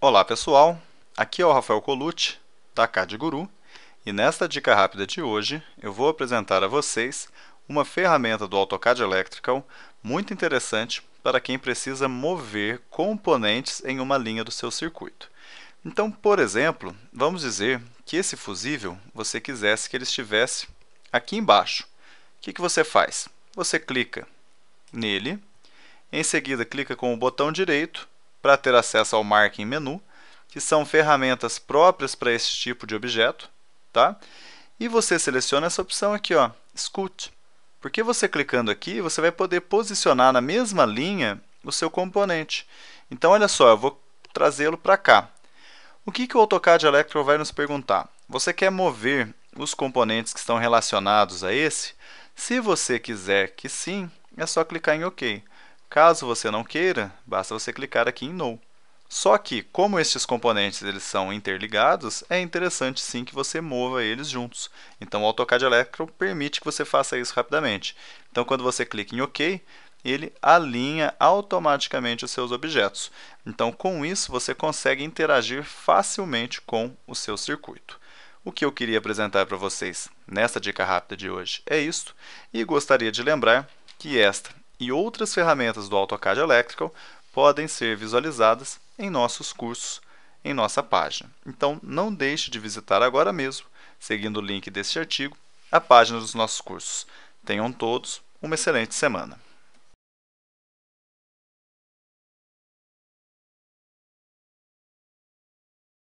Olá pessoal, aqui é o Rafael Colucci, da CAD Guru, e nesta dica rápida de hoje eu vou apresentar a vocês uma ferramenta do AutoCAD Electrical muito interessante para quem precisa mover componentes em uma linha do seu circuito. Então, por exemplo, vamos dizer que esse fusível você quisesse que ele estivesse aqui embaixo. O que, que você faz? você clica nele, em seguida clica com o botão direito para ter acesso ao Marking Menu, que são ferramentas próprias para esse tipo de objeto, tá? E você seleciona essa opção aqui, ó, Scoot. Porque você clicando aqui, você vai poder posicionar na mesma linha o seu componente. Então, olha só, eu vou trazê-lo para cá. O que, que o AutoCAD Electro vai nos perguntar? Você quer mover os componentes que estão relacionados a esse se você quiser que sim, é só clicar em OK. Caso você não queira, basta você clicar aqui em No. Só que, como estes componentes eles são interligados, é interessante sim que você mova eles juntos. Então o AutoCAD Electro permite que você faça isso rapidamente. Então quando você clica em OK, ele alinha automaticamente os seus objetos. Então com isso você consegue interagir facilmente com o seu circuito. O que eu queria apresentar para vocês nesta dica rápida de hoje é isto, e gostaria de lembrar que esta e outras ferramentas do AutoCAD Electrical podem ser visualizadas em nossos cursos em nossa página. Então, não deixe de visitar agora mesmo, seguindo o link deste artigo, a página dos nossos cursos. Tenham todos uma excelente semana.